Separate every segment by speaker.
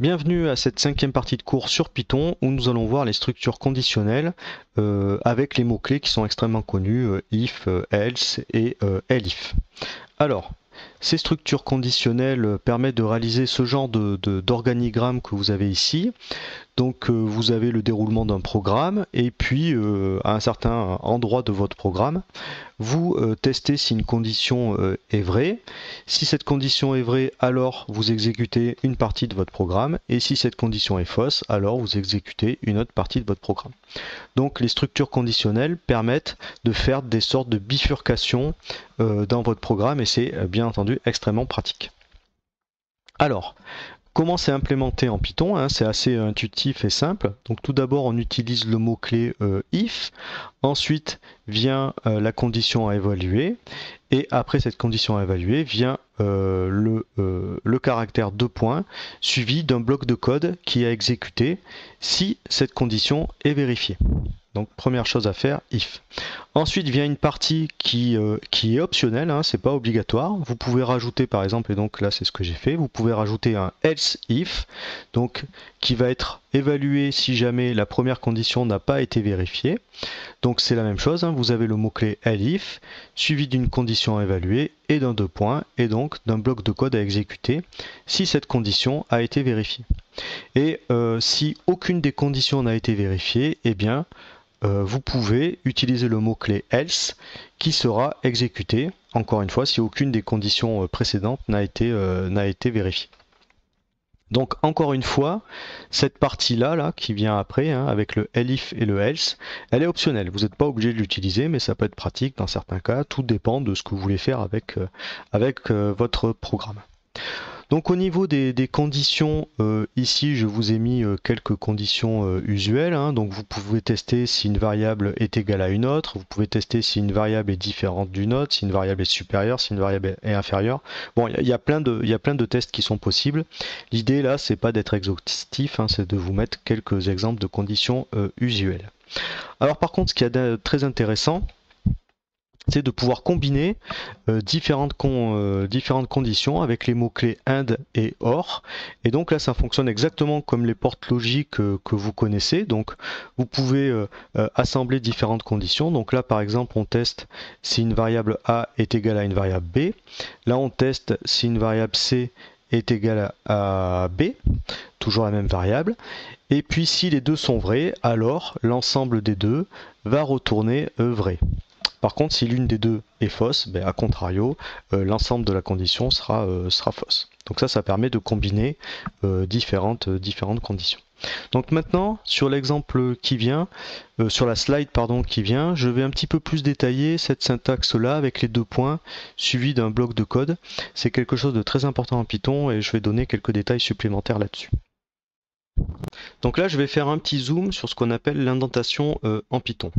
Speaker 1: Bienvenue à cette cinquième partie de cours sur Python où nous allons voir les structures conditionnelles euh, avec les mots-clés qui sont extrêmement connus, euh, if, euh, else et elif. Alors, ces structures conditionnelles euh, permettent de réaliser ce genre d'organigramme que vous avez ici. Donc euh, vous avez le déroulement d'un programme et puis euh, à un certain endroit de votre programme, vous testez si une condition est vraie. Si cette condition est vraie, alors vous exécutez une partie de votre programme et si cette condition est fausse, alors vous exécutez une autre partie de votre programme. Donc les structures conditionnelles permettent de faire des sortes de bifurcations dans votre programme et c'est bien entendu extrêmement pratique. Alors, comment c'est implémenté en Python hein, C'est assez intuitif et simple. Donc tout d'abord, on utilise le mot-clé euh, if. Ensuite, vient euh, la condition à évaluer, et après cette condition à évaluer vient euh, le, euh, le, caractère deux points suivi d'un bloc de code qui a exécuté si cette condition est vérifiée. Donc première chose à faire, if. Ensuite vient une partie qui, qui est optionnelle, hein, c'est pas obligatoire. Vous pouvez rajouter par exemple, et donc là c'est ce que j'ai fait, vous pouvez rajouter un else if, donc qui va être évalué si jamais la première condition n'a pas été vérifiée. Donc c'est la même chose, hein. vous avez le mot-clé elif suivi d'une condition à évaluer et d'un deux points et donc d'un bloc de code à exécuter si cette condition a été vérifiée. Et euh, si aucune des conditions n'a été vérifiée, eh bien euh, vous pouvez utiliser le mot-clé else qui sera exécuté, encore une fois, si aucune des conditions euh, précédentes n'a été, été vérifiée. Donc encore une fois, cette partie-là là, qui vient après, hein, avec le elif et le else, elle est optionnelle. Vous n'êtes pas obligé de l'utiliser, mais ça peut être pratique dans certains cas. Tout dépend de ce que vous voulez faire avec, euh, avec euh, votre programme. Donc au niveau des, conditions, euh, ici je vous ai mis euh, quelques conditions euh, usuelles. Hein. donc vous pouvez tester si une variable est égale à une autre, vous pouvez tester si une variable est différente d'une autre, si une variable est supérieure, si une variable est inférieure. Bon, il y, a plein de tests qui sont possibles. L'idée là, c'est pas d'être exhaustif, hein, c'est de vous mettre quelques exemples de conditions usuelles. Alors par contre, ce qui est très intéressant, c'est de pouvoir combiner euh, différentes, euh, différentes conditions avec les mots-clés AND et or. Et donc là, ça fonctionne exactement comme les portes logiques euh, que vous connaissez. Donc vous pouvez assembler différentes conditions. Donc là, par exemple, on teste si une variable A est égale à une variable B. Là, on teste si une variable C est égale à B, toujours la même variable. Et puis si les deux sont vrais, alors l'ensemble des deux va retourner vrai. Par contre, si l'une des deux est fausse, ben, à contrario, euh, l'ensemble de la condition sera, euh, sera fausse. Donc ça, ça permet de combiner euh, différentes, différentes conditions. Donc maintenant, sur l'exemple qui vient, sur la slide pardon, qui vient, je vais un petit peu plus détailler cette syntaxe-là avec les deux points suivis d'un bloc de code. C'est quelque chose de très important en Python et je vais donner quelques détails supplémentaires là-dessus. Donc là, je vais faire un petit zoom sur ce qu'on appelle l'indentation euh, en Python.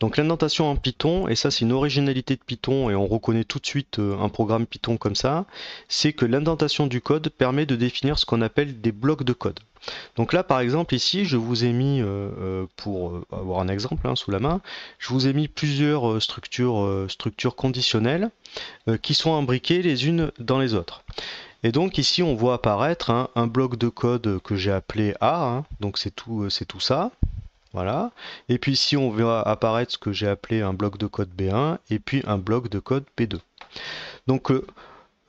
Speaker 1: Donc l'indentation en Python, et ça c'est une originalité de Python, et on reconnaît tout de suite euh, un programme Python comme ça, c'est que l'indentation du code permet de définir ce qu'on appelle des blocs de code. Donc là, par exemple, ici, je vous ai mis, euh, pour avoir un exemple hein, sous la main, je vous ai mis plusieurs structures, structures conditionnelles qui sont imbriquées les unes dans les autres. Et donc ici on voit apparaître un bloc de code que j'ai appelé A, hein. donc c'est tout, euh, tout ça. Voilà. Et puis ici on verra apparaître ce que j'ai appelé un bloc de code B1 et puis un bloc de code B2. Donc euh,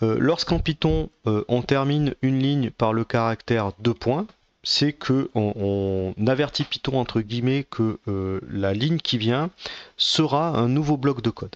Speaker 1: euh, lorsqu'en Python on termine une ligne par le caractère deux points, c'est que on, avertit Python entre guillemets que la ligne qui vient sera un nouveau bloc de code.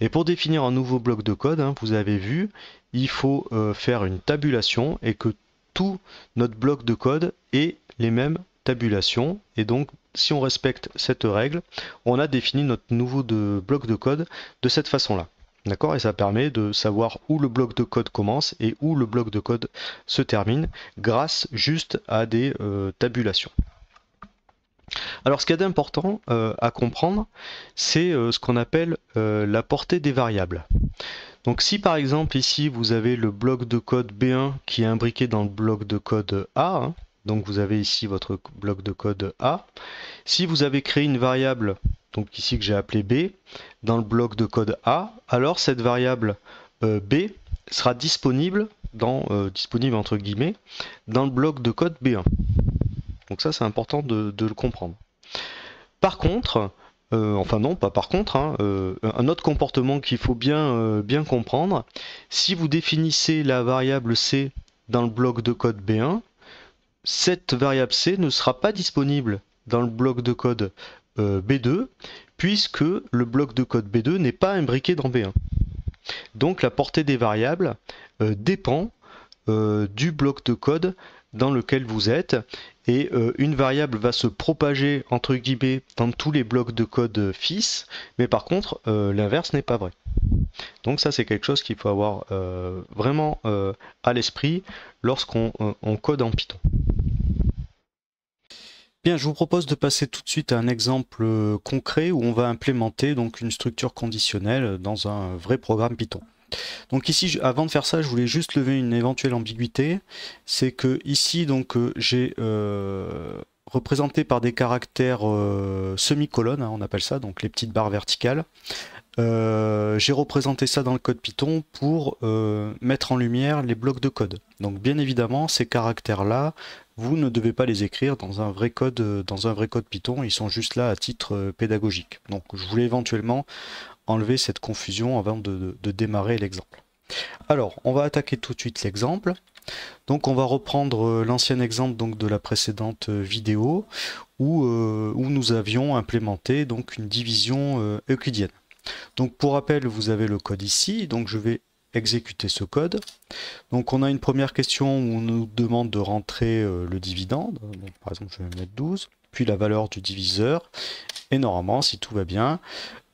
Speaker 1: Et pour définir un nouveau bloc de code, hein, vous avez vu, il faut euh, faire une tabulation et que tout notre bloc de code ait les mêmes tabulations. Et donc, si on respecte cette règle, on a défini notre nouveau bloc de code de cette façon-là. D'accord Et ça permet de savoir où le bloc de code commence et où le bloc de code se termine grâce juste à des euh, tabulations. Alors ce qu'il y a d'important euh, à comprendre, c'est euh, ce qu'on appelle euh, la portée des variables. Donc si par exemple ici vous avez le bloc de code B1 qui est imbriqué dans le bloc de code A, hein, donc vous avez ici votre bloc de code A, si vous avez créé une variable, donc ici que j'ai appelée B, dans le bloc de code A, alors cette variable B sera disponible, disponible entre guillemets, dans le bloc de code B1. Donc ça, c'est important de, le comprendre. Par contre, euh, enfin non, pas par contre, hein, euh, un autre comportement qu'il faut bien, euh, bien comprendre, si vous définissez la variable C dans le bloc de code B1, cette variable C ne sera pas disponible dans le bloc de code B2, puisque le bloc de code B2 n'est pas imbriqué dans B1. Donc la portée des variables dépend du bloc de code dans lequel vous êtes et euh, une variable va se propager entre guillemets dans tous les blocs de code fils, mais par contre euh, l'inverse n'est pas vrai. Donc ça c'est quelque chose qu'il faut avoir euh, vraiment à l'esprit lorsqu'on code en Python. Bien, je vous propose de passer tout de suite à un exemple concret où on va implémenter donc une structure conditionnelle dans un vrai programme Python. Donc ici, avant de faire ça, je voulais juste lever une éventuelle ambiguïté. C'est que ici, donc euh, j'ai euh, représenté par des caractères euh, semi-colonnes, hein, on appelle ça, donc les petites barres verticales. j'ai représenté ça dans le code Python pour mettre en lumière les blocs de code. Donc bien évidemment, ces caractères-là, vous ne devez pas les écrire dans un vrai code, dans un vrai code Python, ils sont juste là à titre pédagogique. Donc je voulais éventuellement enlever cette confusion avant de, démarrer l'exemple. Alors, on va attaquer tout de suite l'exemple. Donc on va reprendre euh, l'ancien exemple donc, de la précédente euh, vidéo euh, où, nous avions implémenté donc, une division euclidienne. Donc pour rappel, vous avez le code ici, donc je vais exécuter ce code. Donc on a une première question où on nous demande de rentrer le dividende, par exemple je vais mettre 12, puis la valeur du diviseur, et normalement si tout va bien,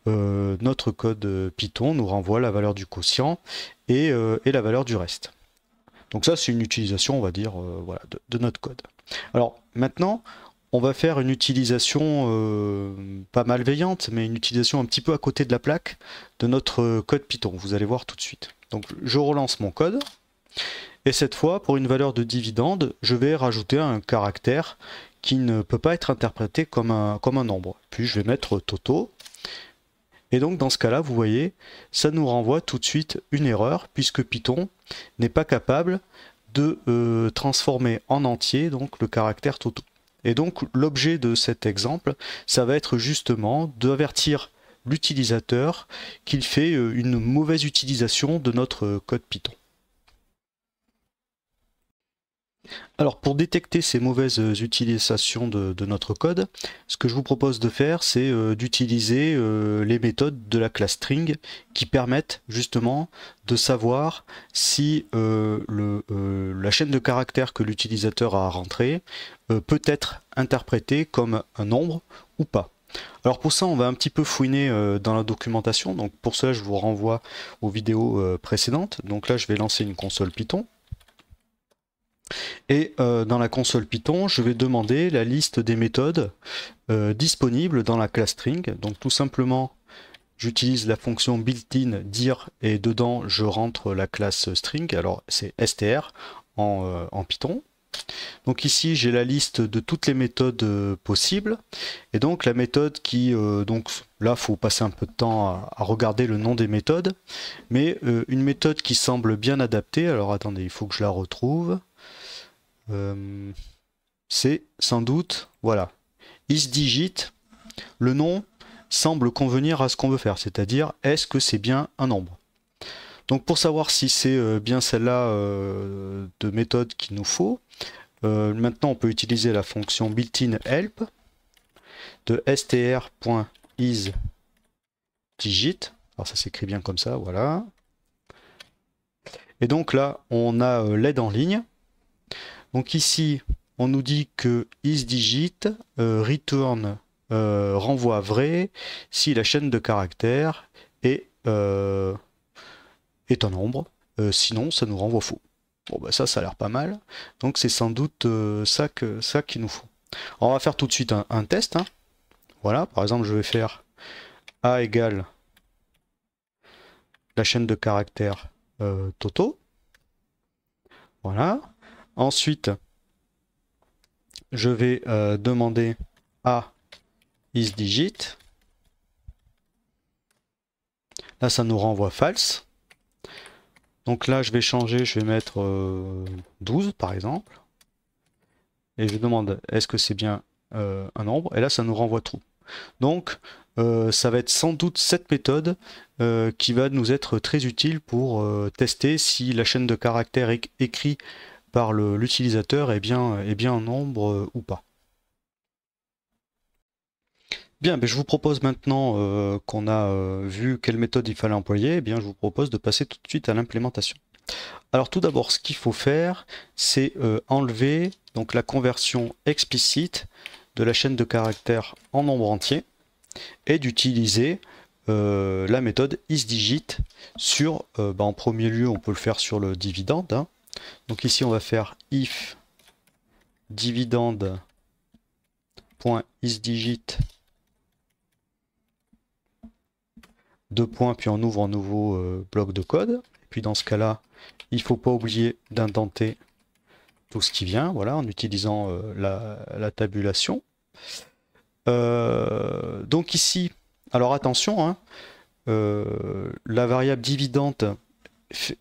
Speaker 1: euh, notre code euh, Python nous renvoie la valeur du quotient euh, et, la valeur du reste. Donc ça, c'est une utilisation, on va dire, de, notre code. Alors maintenant, on va faire une utilisation pas malveillante, mais une utilisation un petit peu à côté de la plaque de notre code Python. Vous allez voir tout de suite. Donc je relance mon code. Et cette fois, pour une valeur de dividende, je vais rajouter un caractère qui ne peut pas être interprété comme un, comme un nombre. Puis je vais mettre TOTO et donc dans ce cas-là, vous voyez, ça nous renvoie tout de suite une erreur, puisque Python n'est pas capable de euh, transformer en entier donc, le caractère toto. Et donc l'objet de cet exemple, ça va être justement d'avertir l'utilisateur qu'il fait euh, une mauvaise utilisation de notre euh, code Python. Alors pour détecter ces mauvaises utilisations de, notre code, ce que je vous propose de faire, c'est euh, d'utiliser euh, les méthodes de la classe string qui permettent justement de savoir si euh, la chaîne de caractères que l'utilisateur a rentrée peut être interprétée comme un nombre ou pas. Alors pour ça, on va un petit peu fouiner dans la documentation. Donc pour cela, je vous renvoie aux vidéos précédentes. Donc là, je vais lancer une console Python. Et euh, dans la console Python, je vais demander la liste des méthodes euh, disponibles dans la classe string. Donc tout simplement, j'utilise la fonction built-in dir et dedans, je rentre la classe string. Alors c'est str en, euh, Python. Donc ici j'ai la liste de toutes les méthodes possibles et donc la méthode qui donc là faut passer un peu de temps à, regarder le nom des méthodes mais une méthode qui semble bien adaptée alors attendez il faut que je la retrouve euh, c'est sans doute, voilà, isDigit, le nom semble convenir à ce qu'on veut faire, c'est-à-dire est-ce que c'est bien un nombre donc pour savoir si c'est euh, bien celle-là euh, de méthode qu'il nous faut, maintenant on peut utiliser la fonction built-in help de str.isDigit. Alors ça s'écrit bien comme ça, voilà. Et donc là, on a l'aide en ligne. Donc ici, on nous dit que isDigit digit euh, return euh, renvoie vrai si la chaîne de caractères est, euh, est un nombre. sinon, ça nous renvoie faux. Bon, bah, ça, ça a l'air pas mal. Donc c'est sans doute ça que ça qu'il nous faut. on va faire tout de suite un, test. Hein. Voilà, par exemple, je vais faire A égale la chaîne de caractères Toto. Voilà, Ensuite, je vais euh, demander à isDigit. Là, ça nous renvoie false. Donc là, je vais changer, je vais mettre 12 euh, par exemple. Et je demande est-ce que c'est bien euh, un nombre Et là, ça nous renvoie true. Donc, ça va être sans doute cette méthode qui va nous être très utile pour tester si la chaîne de caractères écrit par l'utilisateur est bien, est bien en nombre euh, ou pas. Bien, ben, je vous propose maintenant euh, qu'on a euh, vu quelle méthode il fallait employer, eh bien je vous propose de passer tout de suite à l'implémentation. Alors tout d'abord, ce qu'il faut faire, c'est enlever donc, la conversion explicite de la chaîne de caractères en nombre entier et d'utiliser la méthode isDigit sur, ben, en premier lieu, on peut le faire sur le dividende, hein, donc ici, on va faire if dividende.isdigit deux points, puis on ouvre un nouveau euh, bloc de code. Et puis dans ce cas-là, il faut pas oublier d'indenter tout ce qui vient, voilà, en utilisant euh, la, tabulation. Euh, donc ici, alors attention, hein, la variable dividende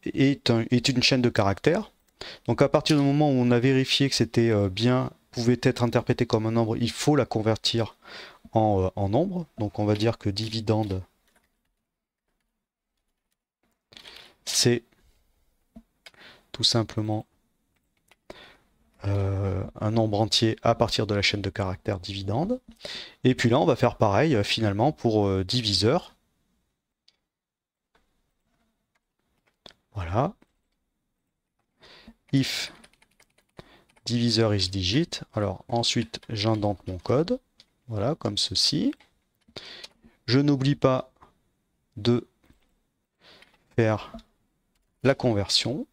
Speaker 1: est, une chaîne de caractères. Donc à partir du moment où on a vérifié que c'était euh, bien, pouvait être interprété comme un nombre, il faut la convertir en, euh, nombre. Donc on va dire que dividende, c'est tout simplement euh, un nombre entier à partir de la chaîne de caractères dividende. Et puis là, on va faire pareil finalement pour diviseur. Voilà. If diviseur is digit. Alors ensuite, j'indente mon code. Voilà, comme ceci. Je n'oublie pas de faire la conversion.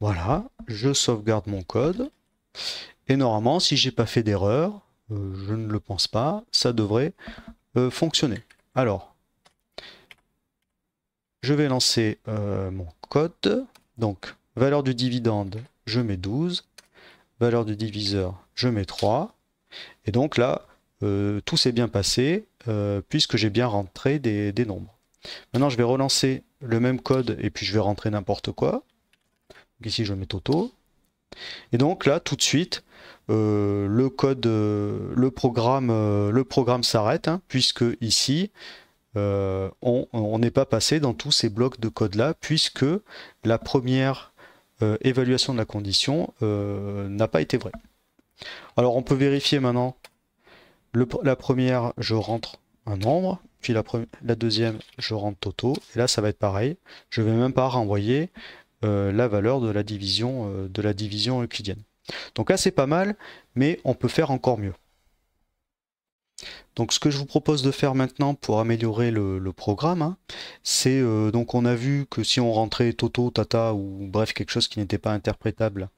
Speaker 1: Voilà, je sauvegarde mon code. Et normalement, si j'ai pas fait d'erreur, euh, je ne le pense pas, ça devrait euh, fonctionner. Alors, je vais lancer euh, mon code. Donc, valeur du dividende, je mets 12. Valeur du diviseur, je mets 3. Et donc là, euh, tout s'est bien passé euh, puisque j'ai bien rentré des, des, nombres. Maintenant, je vais relancer le même code et puis je vais rentrer n'importe quoi. Donc ici, je mets Toto. Et donc là, tout de suite, euh, le code, euh, le programme, euh, le programme s'arrête, hein, puisque ici, on n'est pas passé dans tous ces blocs de code-là, puisque la première évaluation de la condition n'a pas été vraie. Alors on peut vérifier maintenant, la première, je rentre un nombre, puis la, deuxième, je rentre Toto, et là ça va être pareil, je ne vais même pas renvoyer euh, la valeur de la division, euh, de la division euclidienne. Donc là c'est pas mal, mais on peut faire encore mieux. Donc ce que je vous propose de faire maintenant pour améliorer le, programme, hein, c'est euh, donc on a vu que si on rentrait Toto, Tata ou bref quelque chose qui n'était pas interprétable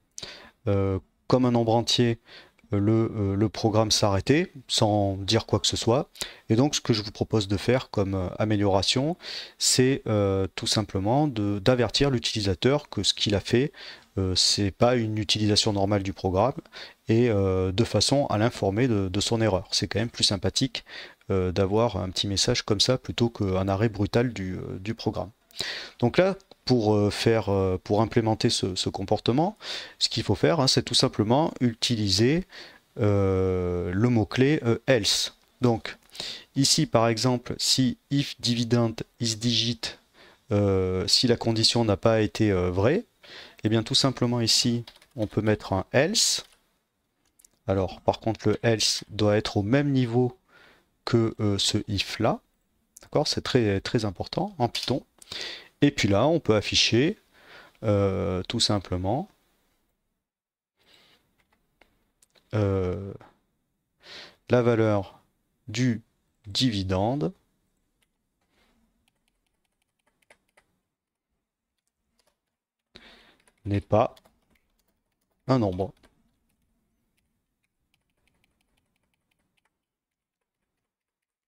Speaker 1: comme un nombre entier, euh, le, programme s'arrêter sans dire quoi que ce soit. Et donc ce que je vous propose de faire comme euh, amélioration, c'est euh, tout simplement d'avertir l'utilisateur que ce qu'il a fait, c'est pas une utilisation normale du programme et de façon à l'informer de, son erreur. C'est quand même plus sympathique d'avoir un petit message comme ça plutôt qu'un arrêt brutal du, du programme. Donc là, pour euh, faire euh, pour implémenter ce, comportement, ce qu'il faut faire, hein, c'est tout simplement utiliser euh, le mot-clé else. Donc ici par exemple si if dividend is digit si la condition n'a pas été vraie, et eh bien tout simplement ici on peut mettre un else. Alors par contre le else doit être au même niveau que ce if là. D'accord, c'est très très important en Python. Et puis là, on peut afficher euh, tout simplement euh, la valeur du dividende n'est pas un nombre.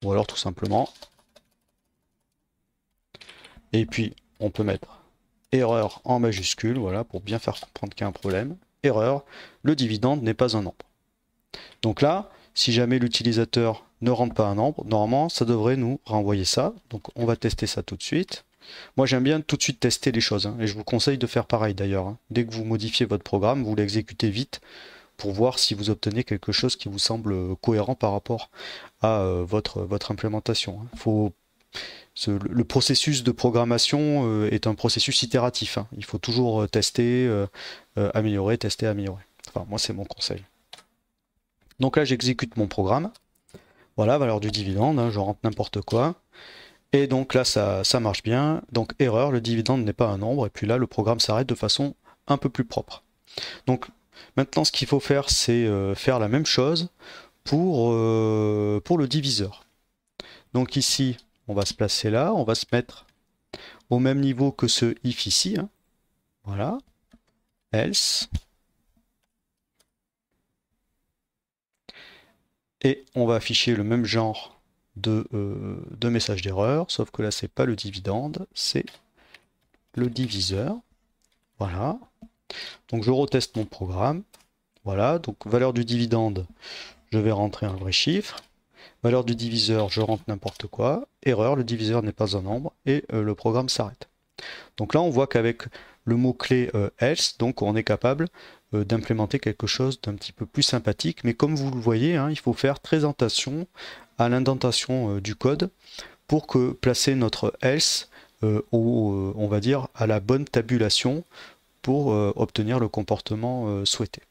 Speaker 1: Ou alors tout simplement. Et puis on peut mettre erreur en majuscule, voilà, pour bien faire comprendre qu'il y a un problème. Erreur, le dividende n'est pas un nombre. Donc là, si jamais l'utilisateur ne rentre pas un nombre, normalement, ça devrait nous renvoyer ça. Donc on va tester ça tout de suite. Moi, j'aime bien tout de suite tester les choses, hein, et je vous conseille de faire pareil d'ailleurs. Hein. Dès que vous modifiez votre programme, vous l'exécutez vite pour voir si vous obtenez quelque chose qui vous semble cohérent par rapport à euh, votre, votre implémentation. Hein le processus de programmation euh, est un processus itératif. Hein. Il faut toujours euh, tester, euh, améliorer, tester, améliorer. Enfin, moi, c'est mon conseil. Donc là, j'exécute mon programme. Voilà, valeur du dividende, hein, je rentre n'importe quoi. Et donc là, ça, marche bien. Donc erreur, le dividende n'est pas un nombre. Et puis là, le programme s'arrête de façon un peu plus propre. Donc maintenant, ce qu'il faut faire, c'est faire la même chose pour, pour le diviseur. Donc ici, on va se placer là, on va se mettre au même niveau que ce if ici. Hein. Voilà. Else. Et on va afficher le même genre de, euh, de message d'erreur, sauf que là, c'est pas le dividende, c'est le diviseur. Voilà. Donc je reteste mon programme. Voilà, donc valeur du dividende, je vais rentrer un vrai chiffre. Valeur du diviseur, je rentre n'importe quoi. Erreur, le diviseur n'est pas un nombre et euh, le programme s'arrête. Donc là, on voit qu'avec le mot-clé euh, else, donc on est capable euh, d'implémenter quelque chose d'un petit peu plus sympathique. Mais comme vous le voyez, hein, il faut faire présentation à l'indentation du code pour que placer notre else on va dire, à la bonne tabulation pour obtenir le comportement souhaité.